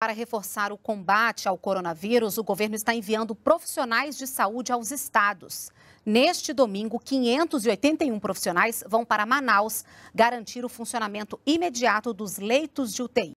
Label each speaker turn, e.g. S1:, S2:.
S1: Para reforçar o combate ao coronavírus, o governo está enviando profissionais de saúde aos estados. Neste domingo, 581 profissionais vão para Manaus garantir o funcionamento imediato dos leitos de UTI.